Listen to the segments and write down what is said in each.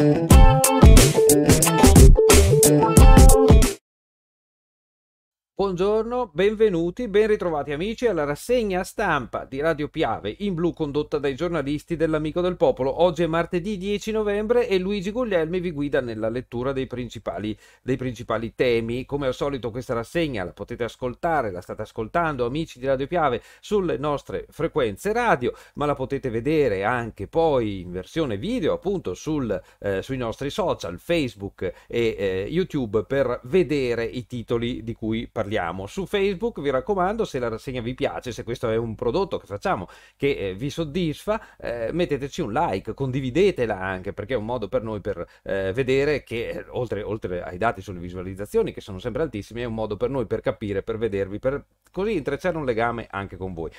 Thank you. Buongiorno, benvenuti, ben ritrovati amici alla rassegna stampa di Radio Piave in blu condotta dai giornalisti dell'Amico del Popolo. Oggi è martedì 10 novembre e Luigi Guglielmi vi guida nella lettura dei principali, dei principali temi. Come al solito questa rassegna la potete ascoltare, la state ascoltando amici di Radio Piave sulle nostre frequenze radio, ma la potete vedere anche poi in versione video appunto sul, eh, sui nostri social, Facebook e eh, YouTube per vedere i titoli di cui parliamo parliamo. Su Facebook, vi raccomando, se la rassegna vi piace, se questo è un prodotto che facciamo che eh, vi soddisfa, eh, metteteci un like, condividetela anche perché è un modo per noi per eh, vedere che eh, oltre, oltre, ai dati sulle visualizzazioni che sono sempre altissimi, è un modo per noi per capire, per vedervi, per così intrecciare un legame anche con voi.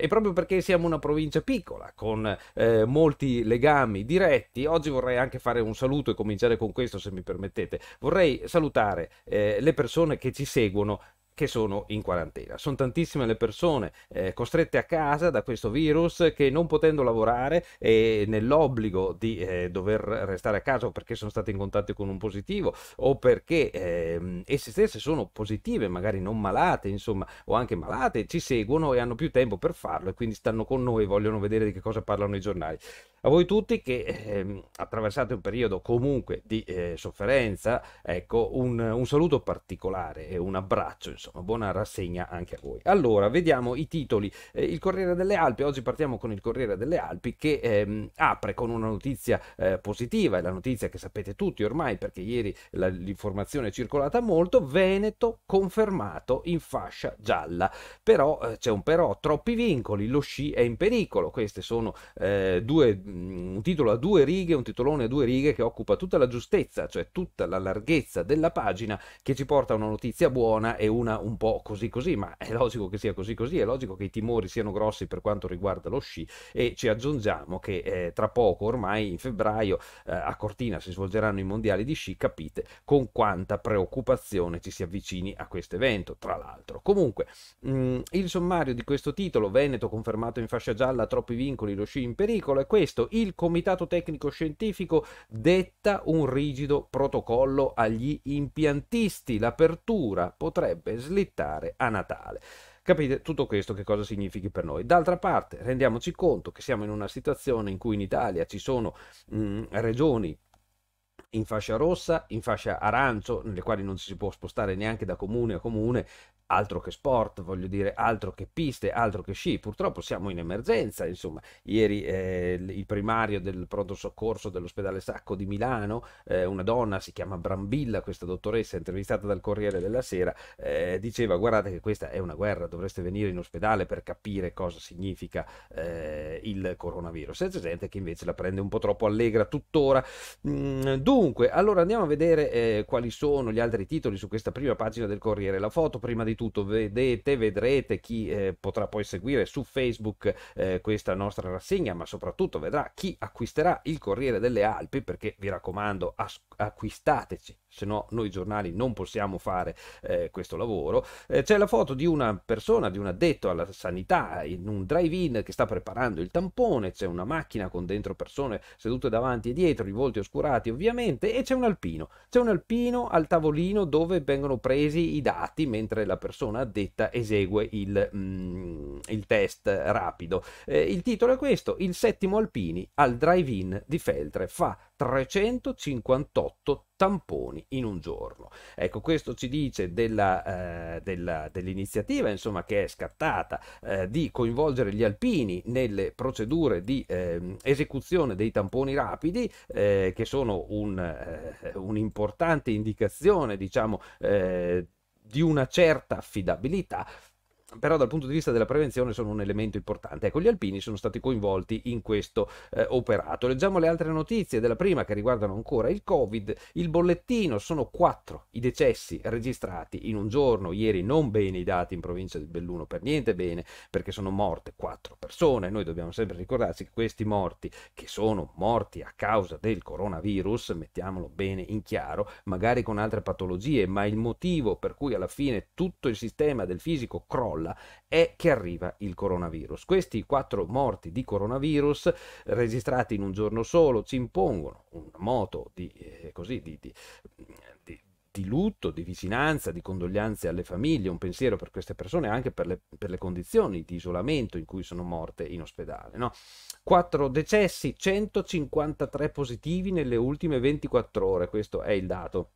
E proprio perché siamo una provincia piccola, con eh, molti legami diretti, oggi vorrei anche fare un saluto e cominciare con questo, se mi permettete. Vorrei salutare eh, le persone che ci seguono che sono in quarantena. Sono tantissime le persone eh, costrette a casa da questo virus che non potendo lavorare e nell'obbligo di eh, dover restare a casa o perché sono state in contatto con un positivo o perché eh, esse stesse sono positive, magari non malate, insomma, o anche malate, ci seguono e hanno più tempo per farlo e quindi stanno con noi e vogliono vedere di che cosa parlano i giornali a voi tutti che eh, attraversate un periodo comunque di eh, sofferenza, ecco un, un, saluto particolare e un abbraccio, insomma, buona rassegna anche a voi. Allora, vediamo i titoli. Eh, il Corriere delle Alpi, oggi partiamo con il Corriere delle Alpi che ehm, apre con una notizia eh, positiva, è la notizia che sapete tutti ormai perché ieri l'informazione è circolata molto, Veneto confermato in fascia gialla, però eh, c'è un però, troppi vincoli, lo sci è in pericolo, queste sono eh, due Mm, un titolo a due righe, un titolone a due righe che occupa tutta la giustezza, cioè tutta la larghezza della pagina che ci porta a una notizia buona e una un po' così così, ma è logico che sia così così, è logico che i timori siano grossi per quanto riguarda lo sci e ci aggiungiamo che eh, tra poco, ormai in febbraio, eh, a Cortina si svolgeranno i mondiali di sci, capite con quanta preoccupazione ci si avvicini a questo evento, tra l'altro. Comunque, mh, mm, il sommario di questo titolo, Veneto confermato in fascia gialla, troppi vincoli, lo sci in pericolo, è questo questo, il Comitato Tecnico Scientifico detta un rigido protocollo agli impiantisti. L'apertura potrebbe slittare a Natale. Capite tutto questo che cosa significhi per noi. D'altra parte rendiamoci conto che siamo in una situazione in cui in Italia ci sono mh, mm, regioni in fascia rossa, in fascia arancio, nelle quali non ci si può spostare neanche da comune a comune altro che sport, voglio dire, altro che piste, altro che sci. Purtroppo siamo in emergenza, insomma. Ieri eh, il primario del pronto soccorso dell'ospedale Sacco di Milano, eh, una donna, si chiama Brambilla, questa dottoressa intervistata dal Corriere della Sera, eh, diceva guardate che questa è una guerra, dovreste venire in ospedale per capire cosa significa eh, il coronavirus. c'è gente che invece la prende un po' troppo allegra tuttora. Mm, dunque, allora andiamo a vedere eh, quali sono gli altri titoli su questa prima pagina del Corriere. La foto prima di tutto, vedete, vedrete chi eh, potrà poi seguire su Facebook eh, questa nostra rassegna, ma soprattutto vedrà chi acquisterà il Corriere delle Alpi, perché vi raccomando, acquistateci se no noi giornali non possiamo fare eh, questo lavoro. Eh, c'è la foto di una persona, di un addetto alla sanità in un drive-in che sta preparando il tampone, c'è una macchina con dentro persone sedute davanti e dietro, i volti oscurati ovviamente, e c'è un alpino. C'è un alpino al tavolino dove vengono presi i dati mentre la persona addetta esegue il, mm, il test rapido. Eh, il titolo è questo, il settimo alpini al drive-in di Feltre fa 358 tamponi in un giorno. Ecco, questo ci dice della, eh, della, dell'iniziativa insomma, che è scattata eh, di coinvolgere gli alpini nelle procedure di eh, esecuzione dei tamponi rapidi, eh, che sono eh, un'importante indicazione diciamo, eh, di una certa affidabilità però dal punto di vista della prevenzione sono un elemento importante. Ecco, gli alpini sono stati coinvolti in questo eh, operato. Leggiamo le altre notizie della prima che riguardano ancora il Covid. Il bollettino sono quattro i decessi registrati in un giorno. Ieri non bene i dati in provincia di Belluno, per niente bene, perché sono morte quattro persone. Noi dobbiamo sempre ricordarci che questi morti, che sono morti a causa del coronavirus, mettiamolo bene in chiaro, magari con altre patologie, ma il motivo per cui alla fine tutto il sistema del fisico crolla crolla è che arriva il coronavirus. Questi quattro morti di coronavirus registrati in un giorno solo ci impongono un moto di, eh, così, di, di, di di lutto, di vicinanza, di condoglianze alle famiglie, un pensiero per queste persone anche per le, per le condizioni di isolamento in cui sono morte in ospedale. No? 4 decessi, 153 positivi nelle ultime 24 ore, questo è il dato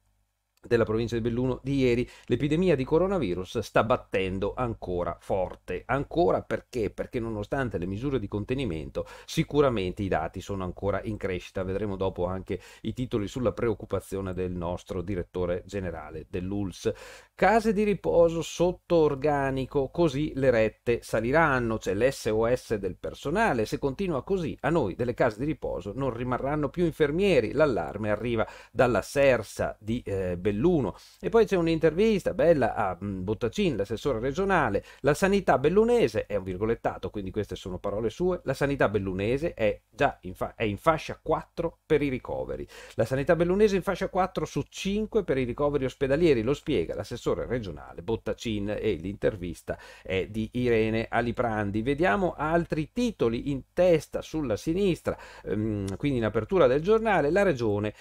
della provincia di Belluno di ieri, l'epidemia di coronavirus sta battendo ancora forte. Ancora perché? Perché nonostante le misure di contenimento, sicuramente i dati sono ancora in crescita. Vedremo dopo anche i titoli sulla preoccupazione del nostro direttore generale dell'ULS. Case di riposo sotto organico, così le rette saliranno, c'è l'SOS del personale. Se continua così, a noi delle case di riposo non rimarranno più infermieri. L'allarme arriva dalla Sersa di eh, Belluno Belluno. E poi c'è un'intervista bella a mm, Bottacin, l'assessore regionale. La sanità bellunese è un virgolettato, quindi queste sono parole sue. La sanità bellunese è già in, fa- è in fascia 4 per i ricoveri. La sanità bellunese in fascia 4 su 5 per i ricoveri ospedalieri, lo spiega l'assessore regionale Bottacin e l'intervista è di Irene Aliprandi. Vediamo altri titoli in testa sulla sinistra, ehm, quindi in apertura del giornale, la regione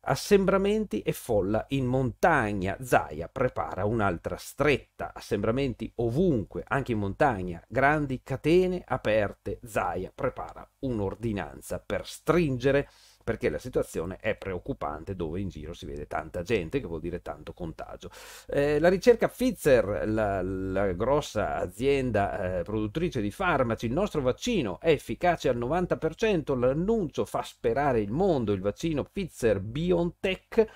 Assembramenti e folla in montagna. Zaia prepara un'altra stretta. Assembramenti ovunque, anche in montagna. Grandi catene aperte. Zaia prepara un'ordinanza per stringere perché la situazione è preoccupante dove in giro si vede tanta gente, che vuol dire tanto contagio. Eh, la ricerca Pfizer, la, la grossa azienda eh, produttrice di farmaci, il nostro vaccino è efficace al 90%, l'annuncio fa sperare il mondo, il vaccino Pfizer BioNTech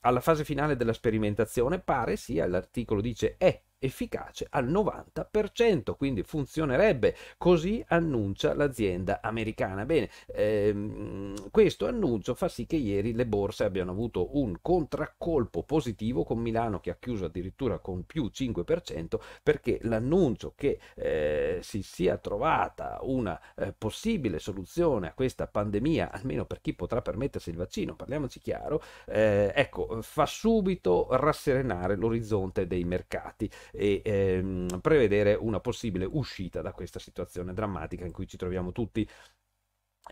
alla fase finale della sperimentazione pare sia, l'articolo dice, è efficace al 90%, quindi funzionerebbe, così annuncia l'azienda americana. Bene, ehm, questo annuncio fa sì che ieri le borse abbiano avuto un contraccolpo positivo con Milano che ha chiuso addirittura con più 5% perché l'annuncio che eh, si sia trovata una eh, possibile soluzione a questa pandemia, almeno per chi potrà permettersi il vaccino, parliamoci chiaro, eh, ecco, fa subito rasserenare l'orizzonte dei mercati e ehm, prevedere una possibile uscita da questa situazione drammatica in cui ci troviamo tutti.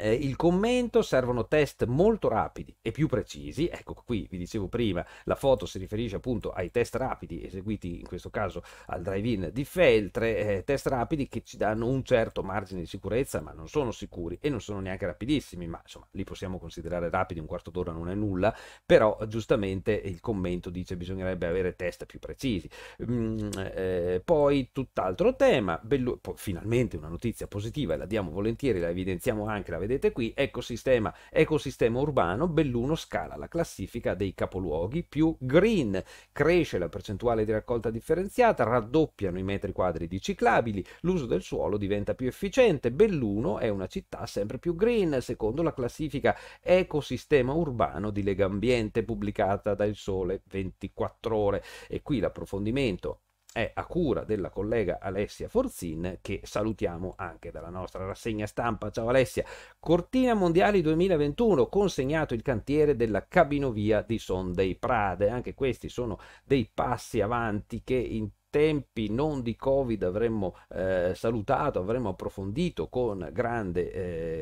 Eh, il commento servono test molto rapidi e più precisi. Ecco qui vi dicevo prima, la foto si riferisce appunto ai test rapidi eseguiti in questo caso al drive-in di Feltre, eh, test rapidi che ci danno un certo margine di sicurezza, ma non sono sicuri e non sono neanche rapidissimi, ma insomma li possiamo considerare rapidi, un quarto d'ora non è nulla, però giustamente il commento dice bisognerebbe avere test più precisi. Mm, eh, poi tutt'altro tema, Bellu- poi, finalmente una notizia positiva la diamo volentieri, la evidenziamo anche, la vediamo vedete qui, ecosistema, ecosistema urbano, Belluno scala la classifica dei capoluoghi più green, cresce la percentuale di raccolta differenziata, raddoppiano i metri quadri di ciclabili, l'uso del suolo diventa più efficiente, Belluno è una città sempre più green, secondo la classifica ecosistema urbano di Legambiente pubblicata dal Sole 24 ore. E qui l'approfondimento è a cura della collega Alessia Forzin che salutiamo anche dalla nostra rassegna stampa. Ciao Alessia. Cortina Mondiali 2021 consegnato il cantiere della cabinovia di Sondei Prade. Anche questi sono dei passi avanti che in tempi non di Covid avremmo eh, salutato, avremmo approfondito con grande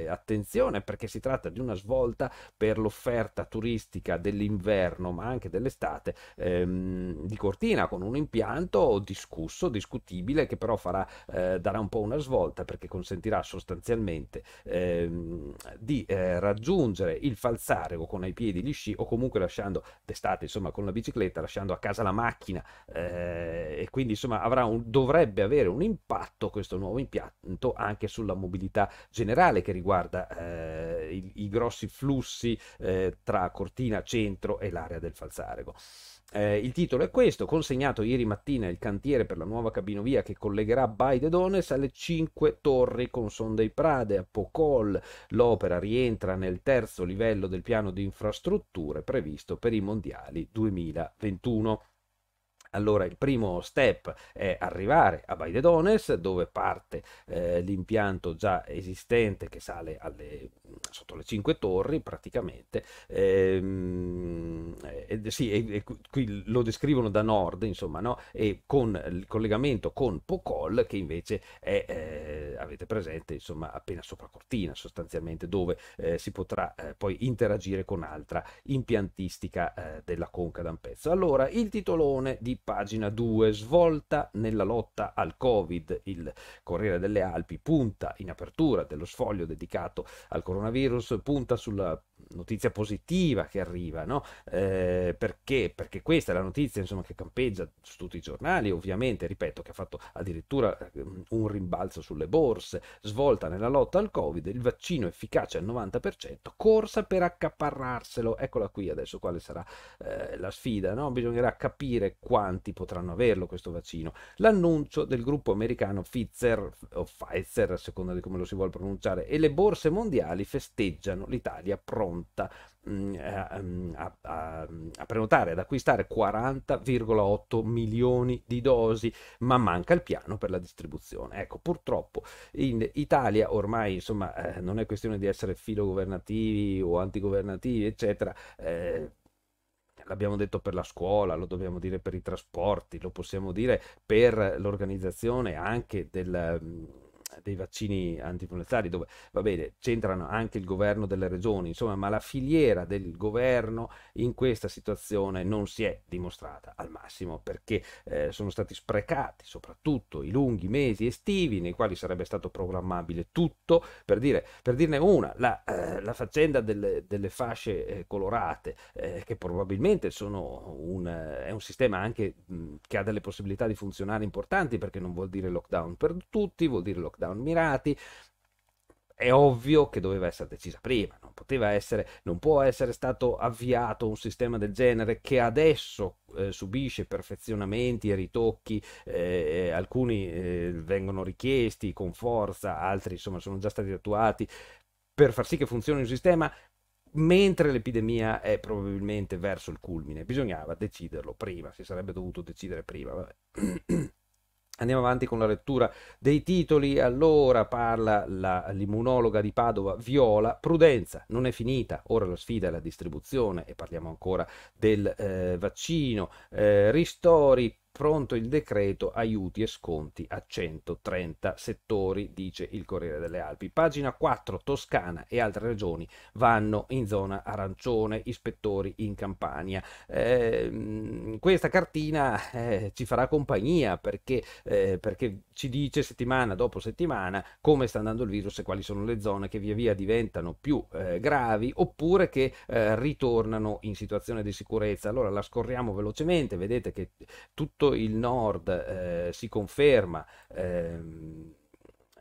eh, attenzione perché si tratta di una svolta per l'offerta turistica dell'inverno ma anche dell'estate ehm, di Cortina con un impianto discusso, discutibile che però farà, eh, darà un po' una svolta perché consentirà sostanzialmente ehm, di eh, raggiungere il falsarego con i piedi gli sci o comunque lasciando d'estate insomma con la bicicletta lasciando a casa la macchina eh, e quindi quindi insomma un, dovrebbe avere un impatto questo nuovo impianto anche sulla mobilità generale che riguarda eh, i, i, grossi flussi eh, tra Cortina Centro e l'area del Falzarego. Eh, il titolo è questo, consegnato ieri mattina il cantiere per la nuova cabinovia che collegherà Baide Baidedones alle 5 torri con Sondei Prade a Pocol. L'opera rientra nel terzo livello del piano di infrastrutture previsto per i mondiali 2021. Allora il primo step è arrivare a Baidedones dove parte eh, l'impianto già esistente che sale alle, sotto le cinque torri praticamente ehm, eh, sì, e, e, qui lo descrivono da nord insomma no? e con il collegamento con Pocol che invece è eh, avete presente insomma appena sopra Cortina sostanzialmente dove eh, si potrà eh, poi interagire con altra impiantistica eh, della Conca d'Ampezzo. Allora il titolone di pagina 2, svolta nella lotta al Covid. Il Corriere delle Alpi punta in apertura dello sfoglio dedicato al coronavirus, punta sulla notizia positiva che arriva, no? eh, perché? perché? questa è la notizia insomma, che campeggia su tutti i giornali, ovviamente, ripeto, che ha fatto addirittura ehm, un rimbalzo sulle borse, svolta nella lotta al Covid, il vaccino efficace al 90%, corsa per accaparrarselo, eccola qui adesso quale sarà eh, la sfida, no? bisognerà capire quanti potranno averlo questo vaccino. L'annuncio del gruppo americano Pfizer, o Pfizer, a seconda di come lo si vuole pronunciare, e le borse mondiali festeggiano l'Italia pronta pronta mm, ehm, a, a, a, prenotare, ad acquistare 40,8 milioni di dosi, ma manca il piano per la distribuzione. Ecco, purtroppo in Italia ormai insomma eh, non è questione di essere filogovernativi o antigovernativi, eccetera. Eh, l'abbiamo detto per la scuola, lo dobbiamo dire per i trasporti, lo possiamo dire per l'organizzazione anche del dei vaccini antinfluenzali, dove va bene, c'entrano anche il governo delle regioni, insomma, ma la filiera del governo in questa situazione non si è dimostrata al massimo perché eh, sono stati sprecati soprattutto i lunghi mesi estivi nei quali sarebbe stato programmabile tutto. Per, dire, per dirne una, la, eh, la faccenda delle, delle fasce eh, colorate, eh, che probabilmente sono un, è un sistema anche mh, che ha delle possibilità di funzionare importanti perché non vuol dire lockdown per tutti, vuol dire lockdown touchdown mirati. È ovvio che doveva essere decisa prima, non poteva essere, non può essere stato avviato un sistema del genere che adesso eh, subisce perfezionamenti e ritocchi, eh, eh, alcuni eh, vengono richiesti con forza, altri insomma sono già stati attuati per far sì che funzioni un sistema mentre l'epidemia è probabilmente verso il culmine. Bisognava deciderlo prima, si sarebbe dovuto decidere prima. Andiamo avanti con la lettura dei titoli. Allora parla la, l'immunologa di Padova, Viola. Prudenza, non è finita. Ora la sfida è la distribuzione e parliamo ancora del eh, vaccino. Eh, ristori pronto il decreto aiuti e sconti a 130 settori, dice il Corriere delle Alpi. Pagina 4, Toscana e altre regioni vanno in zona arancione, ispettori in Campania. Eh, questa cartina eh, ci farà compagnia perché, eh, perché, ci dice settimana dopo settimana come sta andando il virus e quali sono le zone che via via diventano più eh, gravi oppure che eh, ritornano in situazione di sicurezza. Allora la scorriamo velocemente, vedete che tutto tutto il nord eh, si conferma. Ehm,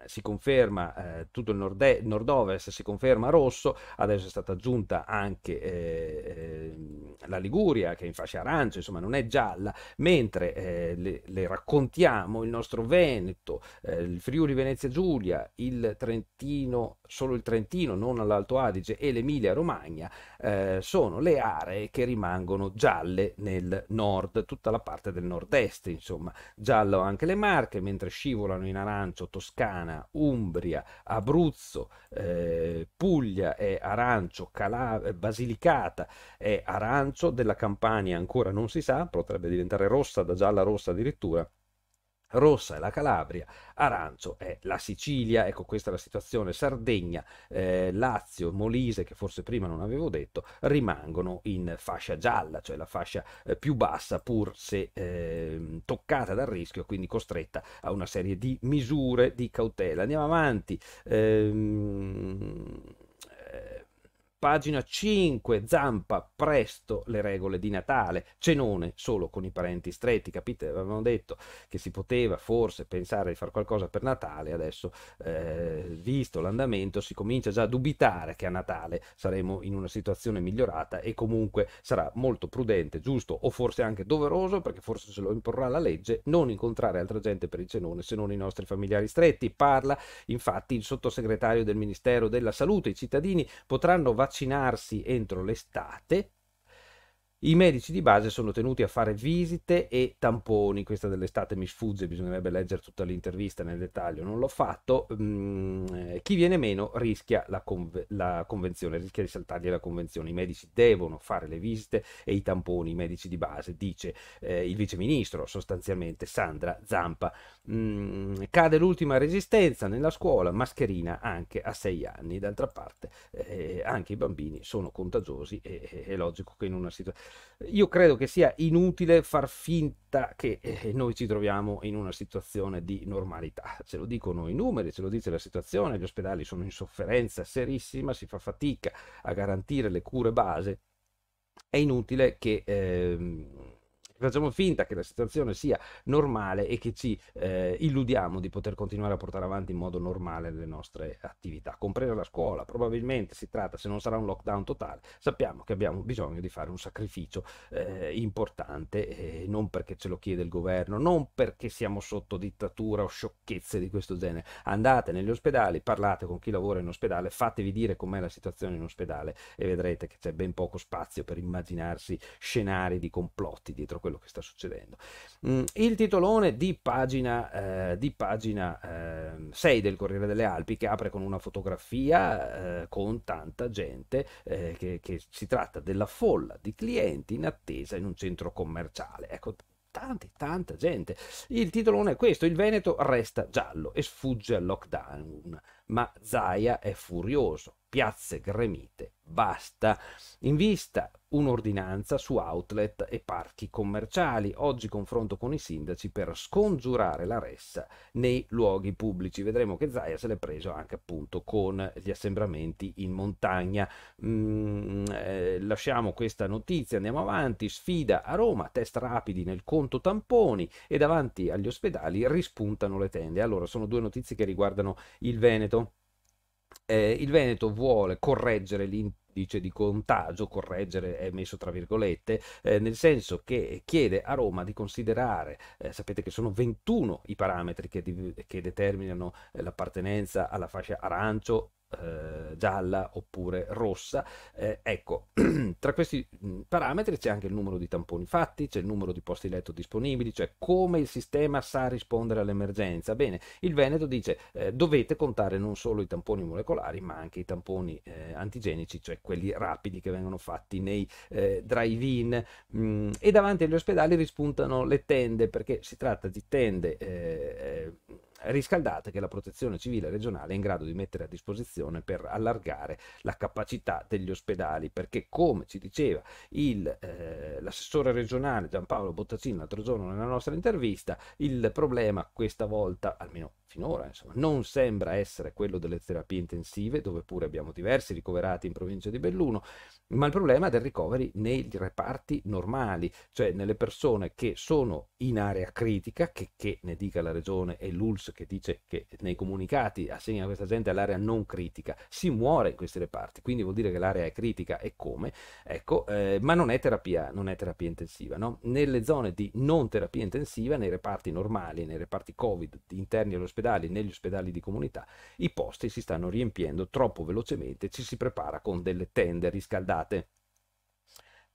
si conferma eh, tutto il nord- nord-ovest, si conferma rosso, adesso è stata aggiunta anche eh, ehm, la Liguria che è in fascia arancio insomma non è gialla, mentre eh, le, le, raccontiamo il nostro Veneto, eh, il Friuli Venezia Giulia, il Trentino, solo il Trentino, non l'Alto Adige e l'Emilia Romagna eh, sono le aree che rimangono gialle nel nord, tutta la parte del nord-est, insomma, giallo anche le Marche, mentre scivolano in arancio Toscana Toscana, Umbria, Abruzzo, eh, Puglia è arancio, Cala- eh, Basilicata è arancio, della Campania ancora non si sa, potrebbe diventare rossa, da gialla rossa addirittura rossa è la Calabria, arancio è la Sicilia, ecco questa è la situazione, Sardegna, eh, Lazio, Molise, che forse prima non avevo detto, rimangono in fascia gialla, cioè la fascia eh, più bassa pur se eh, toccata dal rischio, quindi costretta a una serie di misure di cautela. Andiamo avanti. Ehm Pagina 5, Zampa, presto le regole di Natale, cenone solo con i parenti stretti, capite? Avevamo detto che si poteva forse pensare di fare qualcosa per Natale, adesso eh, visto l'andamento si comincia già a dubitare che a Natale saremo in una situazione migliorata e comunque sarà molto prudente, giusto o forse anche doveroso, perché forse se lo imporrà la legge, non incontrare altra gente per il cenone se non i nostri familiari stretti. Parla infatti il sottosegretario del Ministero della Salute, i cittadini potranno valutare vaccinarsi entro l'estate i medici di base sono tenuti a fare visite e tamponi, questa dell'estate mi sfugge, bisognerebbe leggere tutta l'intervista nel dettaglio, non l'ho fatto, mm, eh, chi viene meno rischia la, conve- la, convenzione, rischia di saltargli la convenzione, i medici devono fare le visite e i tamponi, i medici di base, dice eh, il viceministro sostanzialmente Sandra Zampa. Mm, cade l'ultima resistenza nella scuola, mascherina anche a sei anni, d'altra parte eh, anche i bambini sono contagiosi e è logico che in una situazione io credo che sia inutile far finta che eh, noi ci troviamo in una situazione di normalità. Ce lo dicono i numeri, ce lo dice la situazione, gli ospedali sono in sofferenza serissima, si fa fatica a garantire le cure base. È inutile che... Ehm, facciamo finta che la situazione sia normale e che ci eh, illudiamo di poter continuare a portare avanti in modo normale le nostre attività, compresa la scuola. Probabilmente si tratta, se non sarà un lockdown totale, sappiamo che abbiamo bisogno di fare un sacrificio eh, importante, eh, non perché ce lo chiede il governo, non perché siamo sotto dittatura o sciocchezze di questo genere. Andate negli ospedali, parlate con chi lavora in ospedale, fatevi dire com'è la situazione in ospedale e vedrete che c'è ben poco spazio per immaginarsi scenari di complotti dietro quello quello che sta succedendo. Mm, il titolone di pagina, eh, di pagina eh, 6 del Corriere delle Alpi che apre con una fotografia eh, con tanta gente eh, che, che si tratta della folla di clienti in attesa in un centro commerciale. Ecco, tanti, tanta gente. Il titolone è questo, il Veneto resta giallo e sfugge al lockdown, ma Zaia è furioso, piazze gremite basta. In vista un'ordinanza su outlet e parchi commerciali. Oggi confronto con i sindaci per scongiurare la ressa nei luoghi pubblici. Vedremo che Zaia se l'è preso anche appunto con gli assembramenti in montagna. Mm, eh, lasciamo questa notizia, andiamo avanti. Sfida a Roma, test rapidi nel conto tamponi e davanti agli ospedali rispuntano le tende. Allora, sono due notizie che riguardano il Veneto eh, il Veneto vuole correggere l'intero dice di contagio, correggere è messo tra virgolette, eh, nel senso che chiede a Roma di considerare, eh, sapete che sono 21 i parametri che, di, che determinano eh, l'appartenenza alla fascia arancio eh, gialla oppure rossa. Eh, ecco, tra questi mm, parametri c'è anche il numero di tamponi fatti, c'è il numero di posti letto disponibili, cioè come il sistema sa rispondere all'emergenza. Bene, il Veneto dice eh, dovete contare non solo i tamponi molecolari ma anche i tamponi eh, antigenici, cioè quelli rapidi che vengono fatti nei eh, drive-in mh, mm, e davanti agli ospedali rispuntano le tende perché si tratta di tende eh, riscaldate che la protezione civile regionale è in grado di mettere a disposizione per allargare la capacità degli ospedali, perché come ci diceva il, eh, l'assessore regionale Giampaolo Bottacini l'altro giorno nella nostra intervista, il problema questa volta, almeno finora insomma, non sembra essere quello delle terapie intensive, dove pure abbiamo diversi ricoverati in provincia di Belluno, ma il problema è del ricoveri nei reparti normali, cioè nelle persone che sono in area critica, che, che ne dica la regione e l'ULS che dice che nei comunicati assegna questa gente all'area non critica, si muore in questi reparti, quindi vuol dire che l'area è critica e come, ecco, eh, ma non è terapia, non è terapia intensiva, no? nelle zone di non terapia intensiva, nei reparti normali, nei reparti Covid interni all'ospedale, ospedali negli ospedali di comunità, i posti si stanno riempiendo troppo velocemente, ci si prepara con delle tende riscaldate.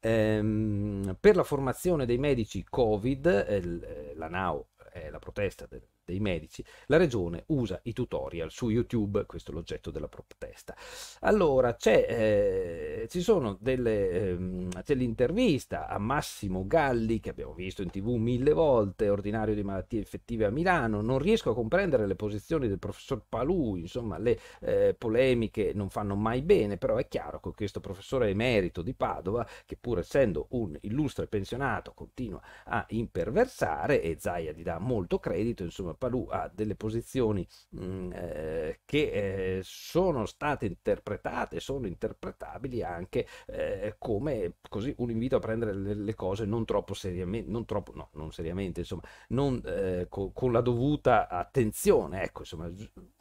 Ehm, per la formazione dei medici Covid, eh, eh la NAO è la protesta del dei medici, la regione usa i tutorial su YouTube, questo è l'oggetto della protesta. Allora, eh, ci sono delle, ehm, c'è l'intervista a Massimo Galli, che abbiamo visto in tv mille volte, ordinario di malattie infettive a Milano, non riesco a comprendere le posizioni del professor Palù, insomma le eh, polemiche non fanno mai bene, però è chiaro che questo professore emerito di Padova, che pur essendo un illustre pensionato continua a imperversare e Zaia gli dà molto credito, insomma insomma Palù ha delle posizioni mh, mm, eh, che eh, sono state interpretate, sono interpretabili anche eh, come così un invito a prendere le, le cose non troppo seriamente, non troppo, no, non seriamente, insomma, non, eh, co- con la dovuta attenzione, ecco, insomma,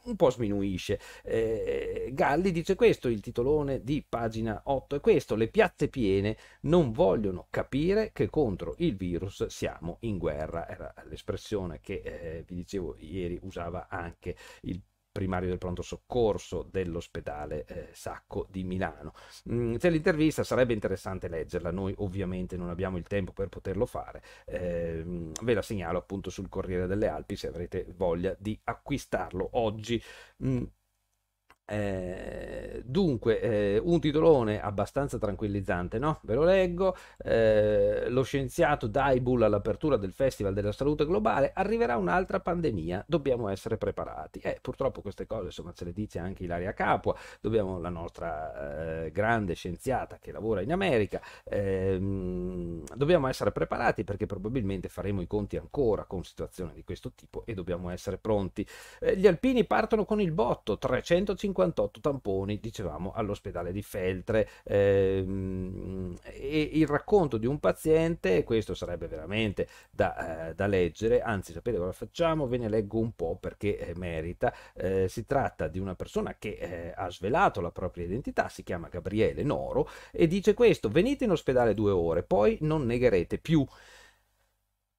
un po' sminuisce. Eh, Galli dice questo, il titolone di pagina 8 è questo, le piazze piene non vogliono capire che contro il virus siamo in guerra, era l'espressione che eh, vi dicevo ieri usava anche il primario del pronto soccorso dell'ospedale eh, Sacco di Milano. Mm, c'è l'intervista, sarebbe interessante leggerla, noi ovviamente non abbiamo il tempo per poterlo fare, eh, ve la segnalo appunto sul Corriere delle Alpi se avrete voglia di acquistarlo oggi. Mm, eh, dunque, eh, un titolone abbastanza tranquillizzante, no? Ve lo leggo. Eh, lo scienziato Daibul all'apertura del Festival della Salute Globale, arriverà un'altra pandemia, dobbiamo essere preparati. Eh, purtroppo queste cose, insomma, ce le dice anche Ilaria Capua, dobbiamo la nostra eh, grande scienziata che lavora in America, ehm, dobbiamo essere preparati perché probabilmente faremo i conti ancora con situazioni di questo tipo e dobbiamo essere pronti. Eh, gli alpini partono con il botto, 350 58 tamponi, dicevamo, all'ospedale di Feltre. Ehm, e il racconto di un paziente, questo sarebbe veramente da, eh, da, leggere, anzi sapete cosa facciamo? Ve ne leggo un po' perché eh, merita. Eh, si tratta di una persona che ha svelato la propria identità, si chiama Gabriele Noro, e dice questo, venite in ospedale due ore, poi non negherete più.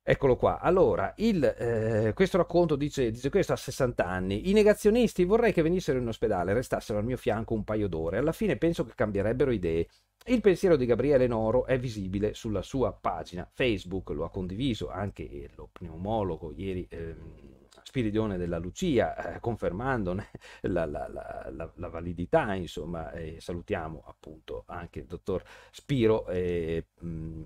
Eccolo qua. Allora, il, eh, questo racconto dice, dice questo a 60 anni. I negazionisti vorrei che venissero in ospedale, restassero al mio fianco un paio d'ore. Alla fine penso che cambierebbero idee. Il pensiero di Gabriele Noro è visibile sulla sua pagina Facebook, lo ha condiviso anche lo pneumologo ieri, ehm, Spiridione della Lucia, eh, confermandone la, la, la, la, validità, insomma, e salutiamo appunto anche il dottor Spiro, eh,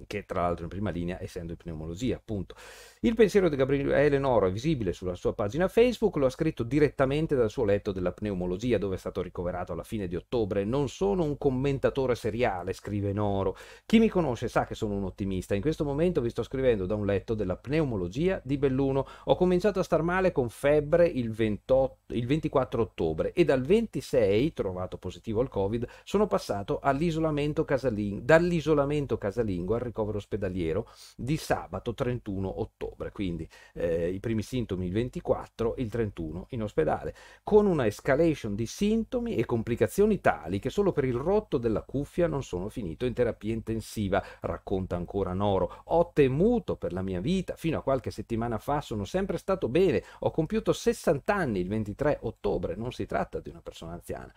che tra l'altro in prima linea, essendo in pneumologia, appunto. Il pensiero di Gabriele eh, Noro è visibile sulla sua pagina Facebook, lo ha scritto direttamente dal suo letto della pneumologia, dove è stato ricoverato alla fine di ottobre. Non sono un commentatore seriale, scrive Noro. Chi mi conosce sa che sono un ottimista. In questo momento vi sto scrivendo da un letto della pneumologia di Belluno. Ho cominciato a star male con febbre il, 28, il 24 ottobre e dal 26, trovato positivo al Covid, sono passato all'isolamento casalingo, dall'isolamento casalingo al ricovero ospedaliero di sabato 31 ottobre, quindi eh, i primi sintomi il 24 il 31 in ospedale, con una escalation di sintomi e complicazioni tali che solo per il rotto della cuffia non sono finito in terapia intensiva, racconta ancora Noro. Ho temuto per la mia vita, fino a qualche settimana fa sono sempre stato bene, ho compiuto 60 anni il 23 ottobre, non si tratta di una persona anziana.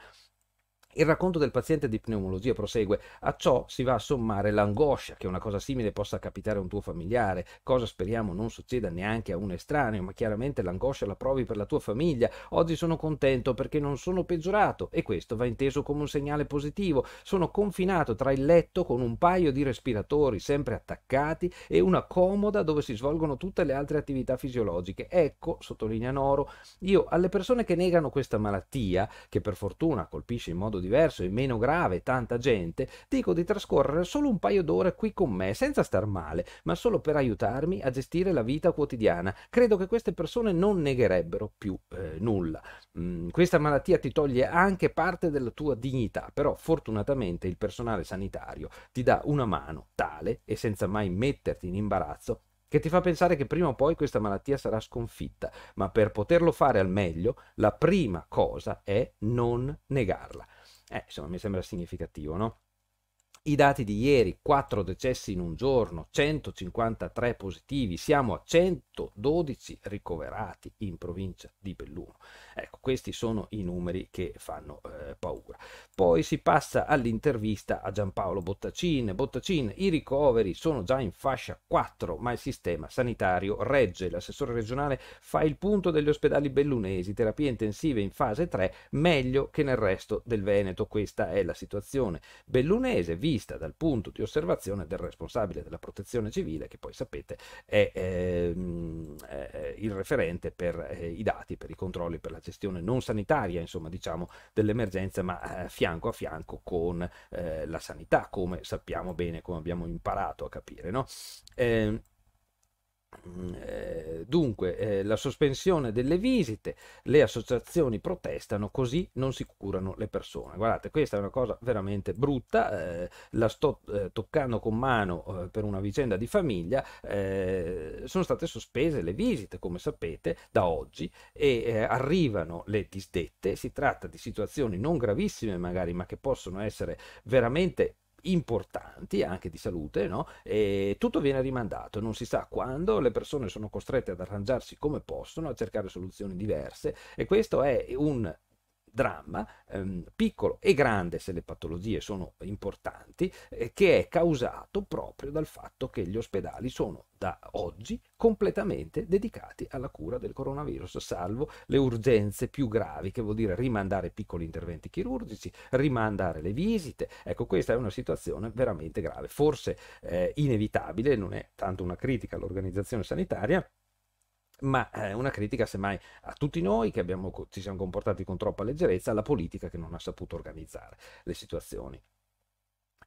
Il racconto del paziente di pneumologia prosegue. A ciò si va a sommare l'angoscia che una cosa simile possa capitare a un tuo familiare, cosa speriamo non succeda neanche a un estraneo, ma chiaramente l'angoscia la provi per la tua famiglia. Oggi sono contento perché non sono peggiorato e questo va inteso come un segnale positivo. Sono confinato tra il letto con un paio di respiratori sempre attaccati e una comoda dove si svolgono tutte le altre attività fisiologiche. Ecco, sottolinea Noro, io alle persone che negano questa malattia, che per fortuna colpisce in modo di diverso e meno grave tanta gente, dico di trascorrere solo un paio d'ore qui con me, senza star male, ma solo per aiutarmi a gestire la vita quotidiana. Credo che queste persone non negherebbero più eh, nulla. Mm, questa malattia ti toglie anche parte della tua dignità, però fortunatamente il personale sanitario ti dà una mano tale e senza mai metterti in imbarazzo che ti fa pensare che prima o poi questa malattia sarà sconfitta, ma per poterlo fare al meglio, la prima cosa è non negarla. Eh, insomma, mi sembra significativo, no? I dati di ieri, 4 decessi in un giorno, 153 positivi, siamo a 112 ricoverati in provincia di Belluno. Ecco, questi sono i numeri che fanno eh, paura. Poi si passa all'intervista a Giampaolo Bottacin. Bottacin, i ricoveri sono già in fascia 4, ma il sistema sanitario regge. L'assessore regionale fa il punto degli ospedali bellunesi, terapie intensive in fase 3, meglio che nel resto del Veneto. Questa è la situazione bellunese vista dal punto di osservazione del responsabile della protezione civile, che poi sapete è ehm, eh, il referente per eh, i dati, per i controlli, per la gestione non sanitaria, insomma, diciamo, dell'emergenza, ma eh, fianco a fianco con eh, la sanità, come sappiamo bene, come abbiamo imparato a capire. No? Eh, Mm, eh, dunque, eh, la sospensione delle visite, le associazioni protestano, così non si curano le persone. Guardate, questa è una cosa veramente brutta, eh, la sto eh, toccando con mano eh, per una vicenda di famiglia. Eh, sono state sospese le visite, come sapete, da oggi e arrivano le disdette. Si tratta di situazioni non gravissime magari, ma che possono essere veramente importanti anche di salute, no? e tutto viene rimandato, non si sa quando, le persone sono costrette ad arrangiarsi come possono, a cercare soluzioni diverse e questo è un dramma, ehm, piccolo e grande se le patologie sono importanti, eh, che è causato proprio dal fatto che gli ospedali sono da oggi completamente dedicati alla cura del coronavirus, salvo le urgenze più gravi, che vuol dire rimandare piccoli interventi chirurgici, rimandare le visite. Ecco, questa è una situazione veramente grave, forse eh, inevitabile, non è tanto una critica all'organizzazione sanitaria, ma eh, una critica semmai a tutti noi che abbiamo, ci siamo comportati con troppa leggerezza alla politica che non ha saputo organizzare le situazioni.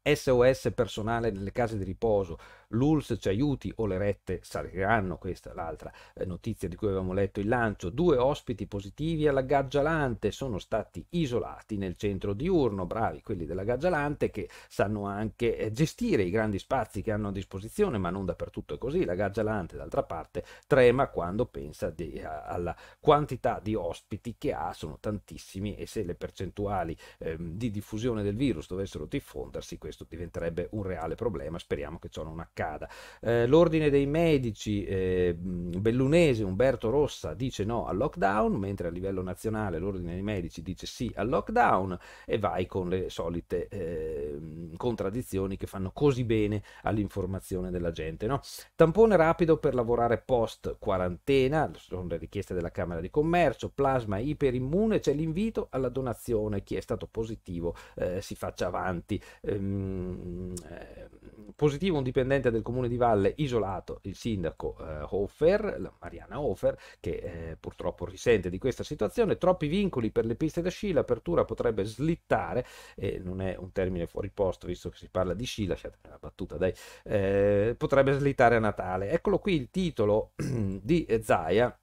SOS personale nelle case di riposo, l'ULS ci aiuti o le rette saliranno, questa è l'altra eh, notizia di cui avevamo letto il lancio, due ospiti positivi alla Gaggialante sono stati isolati nel centro diurno, bravi quelli della Gaggialante che sanno anche eh, gestire i grandi spazi che hanno a disposizione, ma non dappertutto è così, la Gaggialante d'altra parte trema quando pensa di, a, alla quantità di ospiti che ha, sono tantissimi e se le percentuali eh, di diffusione del virus dovessero diffondersi, questo questo diventerebbe un reale problema, speriamo che ciò non accada. Eh, l'ordine dei medici eh, bellunese Umberto Rossa dice no al lockdown, mentre a livello nazionale l'ordine dei medici dice sì al lockdown e vai con le solite eh, contraddizioni che fanno così bene all'informazione della gente. No? Tampone rapido per lavorare post quarantena, sono le richieste della Camera di Commercio, plasma iperimmune, c'è l'invito alla donazione, chi è stato positivo eh, si faccia avanti. Ehm, Ehm, positivo un dipendente del comune di Valle isolato, il sindaco eh, Hofer, Mariana Hofer, che eh, purtroppo risente di questa situazione, troppi vincoli per le piste da sci, l'apertura potrebbe slittare, e non è un termine fuori posto visto che si parla di sci, lasciatemi la battuta, dai, eh, potrebbe slittare a Natale. Eccolo qui il titolo di Zaia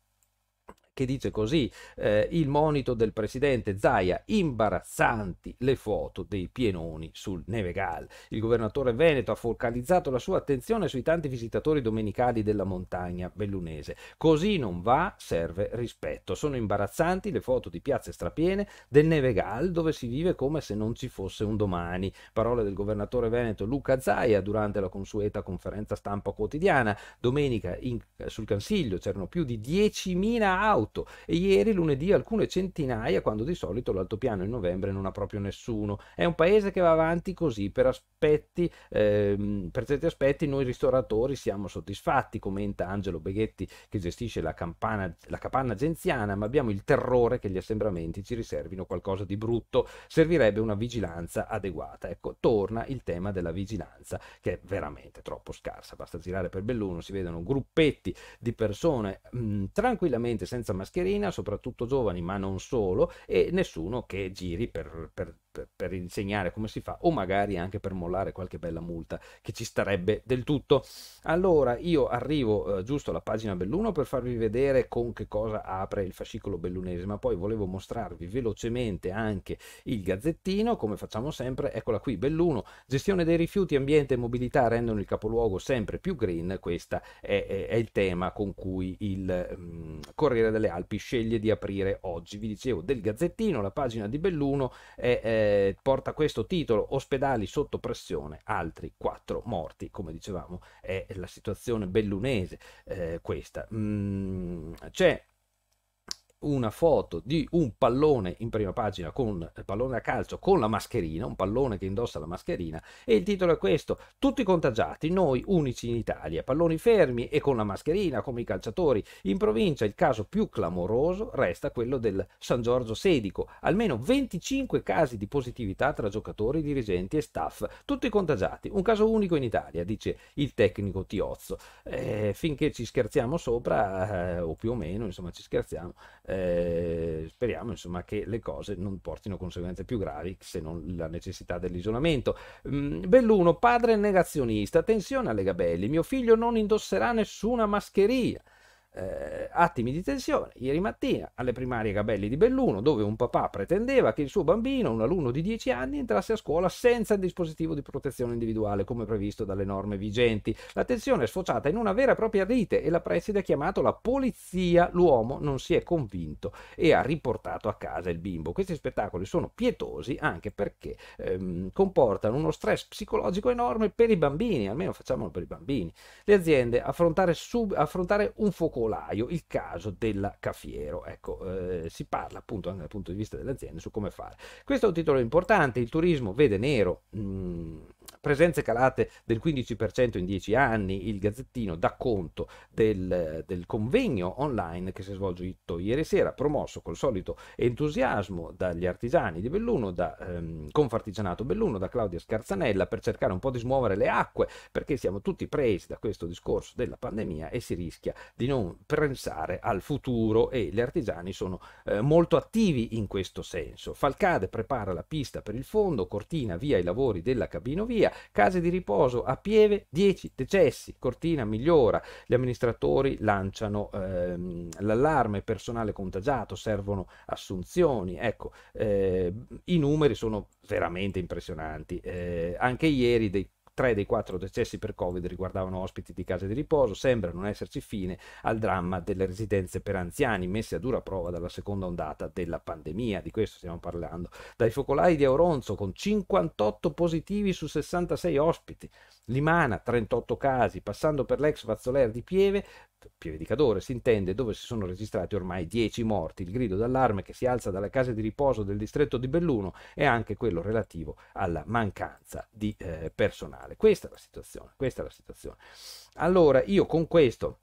che dice così eh, il monito del presidente Zaia, imbarazzanti le foto dei pienoni sul Nevegal. Il governatore Veneto ha focalizzato la sua attenzione sui tanti visitatori domenicali della montagna bellunese. Così non va, serve rispetto. Sono imbarazzanti le foto di piazze strapiene del Nevegal dove si vive come se non ci fosse un domani. Parole del governatore Veneto Luca Zaia durante la consueta conferenza stampa quotidiana. Domenica in, sul Consiglio c'erano più di 10.000 auto auto e ieri lunedì alcune centinaia quando di solito l'altopiano in novembre non ha proprio nessuno. È un paese che va avanti così, per, aspetti, eh, per certi aspetti noi ristoratori siamo soddisfatti, commenta Angelo Beghetti che gestisce la, campana, la capanna genziana, ma abbiamo il terrore che gli assembramenti ci riservino qualcosa di brutto, servirebbe una vigilanza adeguata. Ecco, torna il tema della vigilanza che è veramente troppo scarsa, basta girare per Belluno, si vedono gruppetti di persone mh, tranquillamente senza mascherina, soprattutto giovani ma non solo, e nessuno che giri per, per per, insegnare come si fa o magari anche per mollare qualche bella multa che ci starebbe del tutto. Allora io arrivo eh, giusto alla pagina Belluno per farvi vedere con che cosa apre il fascicolo bellunese, ma poi volevo mostrarvi velocemente anche il gazzettino, come facciamo sempre, eccola qui Belluno, gestione dei rifiuti, ambiente e mobilità rendono il capoluogo sempre più green, questo è, è, è, il tema con cui il mh, mm, Corriere delle Alpi sceglie di aprire oggi. Vi dicevo del gazzettino, la pagina di Belluno è, è eh, eh, porta questo titolo ospedali sotto pressione, altri quattro morti, come dicevamo è la situazione bellunese eh, questa. Mm, c'è una foto di un pallone in prima pagina con il eh, pallone a calcio con la mascherina, un pallone che indossa la mascherina e il titolo è questo: tutti contagiati, noi unici in Italia, palloni fermi e con la mascherina come i calciatori. In provincia il caso più clamoroso resta quello del San Giorgio Sedico, almeno 25 casi di positività tra giocatori, dirigenti e staff, tutti contagiati, un caso unico in Italia, dice il tecnico Tiozzo. Eh, finché ci scherziamo sopra eh, o più o meno, insomma, ci scherziamo, eh, speriamo insomma, che le cose non portino conseguenze più gravi se non la necessità dell'isolamento. Mm, Belluno, padre negazionista, tensione alle gabelli, mio figlio non indosserà nessuna mascherina eh, attimi di tensione ieri mattina alle primarie Gabelli di Belluno, dove un papà pretendeva che il suo bambino, un alunno di 10 anni, entrasse a scuola senza il dispositivo di protezione individuale come previsto dalle norme vigenti. La tensione è sfociata in una vera e propria rite e la preside ha chiamato la polizia. L'uomo non si è convinto e ha riportato a casa il bimbo. Questi spettacoli sono pietosi anche perché ehm, comportano uno stress psicologico enorme per i bambini, almeno facciamolo per i bambini. Le aziende affrontare, sub- affrontare un focolo volaio, il caso della Cafiero. Ecco, eh, si parla appunto anche dal punto di vista delle aziende su come fare. Questo è un titolo importante, il turismo vede nero. Mh, mm, Presenze calate del 15% in 10 anni, il Gazzettino dà conto del, del, convegno online che si è svolto ieri sera, promosso col solito entusiasmo dagli artigiani di Belluno, da ehm, Confartigianato Belluno, da Claudia Scarzanella, per cercare un po' di smuovere le acque, perché siamo tutti presi da questo discorso della pandemia e si rischia di non pensare al futuro e gli artigiani sono eh, molto attivi in questo senso. Falcade prepara la pista per il fondo, Cortina via i lavori della cabinovia, via, case di riposo a Pieve 10 decessi, Cortina migliora, gli amministratori lanciano ehm, l'allarme, personale contagiato, servono assunzioni, ecco, eh, i numeri sono veramente impressionanti, eh, anche ieri dei Tre dei quattro decessi per Covid riguardavano ospiti di case di riposo. Sembra non esserci fine al dramma delle residenze per anziani, messe a dura prova dalla seconda ondata della pandemia. Di questo stiamo parlando. Dai focolai di Auronzo con 58 positivi su 66 ospiti. Limana 38 casi, passando per l'ex Vazzoler di Pieve, Pieve di Cadore si intende, dove si sono registrati ormai 10 morti. Il grido d'allarme che si alza dalle case di riposo del distretto di Belluno è anche quello relativo alla mancanza di eh, personale. Questa è la situazione, questa è la situazione. Allora, io con questo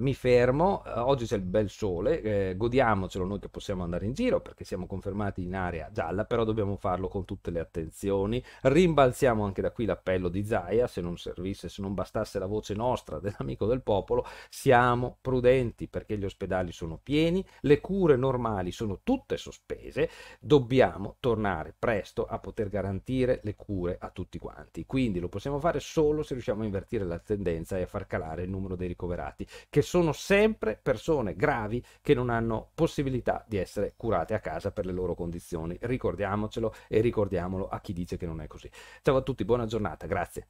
mi fermo, eh, oggi c'è il bel sole, eh, godiamocelo noi che possiamo andare in giro perché siamo confermati in area gialla, però dobbiamo farlo con tutte le attenzioni, rimbalziamo anche da qui l'appello di Zaia, se non servisse, se non bastasse la voce nostra dell'amico del popolo, siamo prudenti perché gli ospedali sono pieni, le cure normali sono tutte sospese, dobbiamo tornare presto a poter garantire le cure a tutti quanti, quindi lo possiamo fare solo se riusciamo a invertire la tendenza e a far calare il numero dei ricoverati, che sono sempre persone gravi che non hanno possibilità di essere curate a casa per le loro condizioni. Ricordiamocelo e ricordiamolo a chi dice che non è così. Ciao a tutti, buona giornata, grazie.